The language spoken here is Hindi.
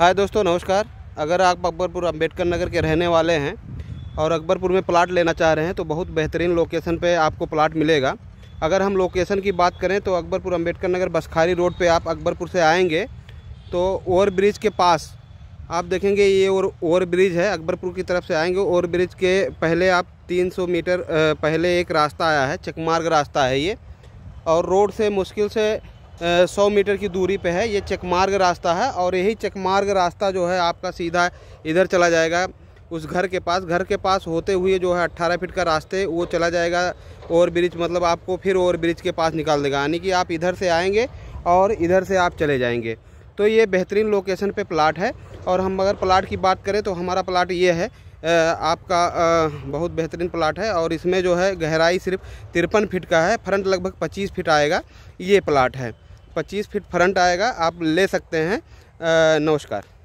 हाय दोस्तों नमस्कार अगर आप अकबरपुर अम्बेडकर नगर के रहने वाले हैं और अकबरपुर में प्लाट लेना चाह रहे हैं तो बहुत बेहतरीन लोकेशन पे आपको प्लाट मिलेगा अगर हम लोकेशन की बात करें तो अकबरपुर अम्बेडकर नगर बसखारी रोड पे आप अकबरपुर से आएंगे तो ओवर ब्रिज के पास आप देखेंगे ये ओवर ओवर ब्रिज है अकबरपुर की तरफ से आएँगे ओवर ब्रिज के पहले आप तीन मीटर पहले एक रास्ता आया है चकमार्ग रास्ता है ये और रोड से मुश्किल से सौ मीटर की दूरी पे है ये चकमार्ग रास्ता है और यही चकमार्ग रास्ता जो है आपका सीधा इधर चला जाएगा उस घर के पास घर के पास होते हुए जो है अट्ठारह फीट का रास्ते वो चला जाएगा ओवर ब्रिज मतलब आपको फिर ओवर ब्रिज के पास निकाल देगा यानी कि आप इधर से आएँगे और इधर से आप चले जाएँगे तो ये बेहतरीन लोकेशन पर प्लाट है और हम अगर प्लाट की बात करें तो हमारा प्लाट ये है आपका बहुत बेहतरीन प्लाट है और इसमें जो है गहराई सिर्फ तिरपन फिट का है फ्रंट लगभग पच्चीस फिट आएगा ये प्लाट है 25 फीट फ्रंट आएगा आप ले सकते हैं नमस्कार